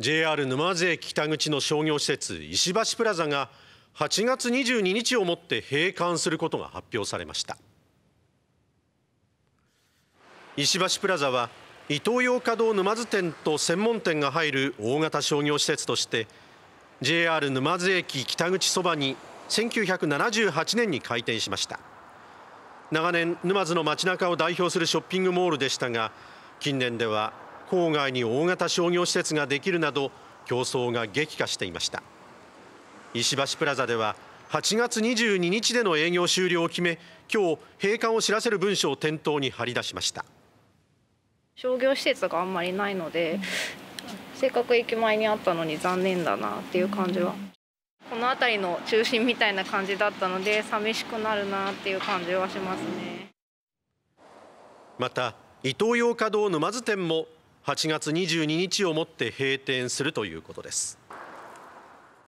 JR 沼津駅北口の商業施設石橋プラザが8月22日をもって閉館することが発表されました石橋プラザはイトーヨーカ堂沼津店と専門店が入る大型商業施設として JR 沼津駅北口そばに1978年に開店しました長年沼津の街中を代表するショッピングモールでしたが近年では郊外に大型商業施設ができるなど競争が激化していました石橋プラザでは8月22日での営業終了を決め今日閉館を知らせる文書を店頭に貼り出しました商業施設があんまりないのでせっかく駅前にあったのに残念だなっていう感じはこの辺りの中心みたいな感じだったので寂しくなるなっていう感じはしますねまたイト伊東洋華堂沼津店も8月22日をもって閉店するということです。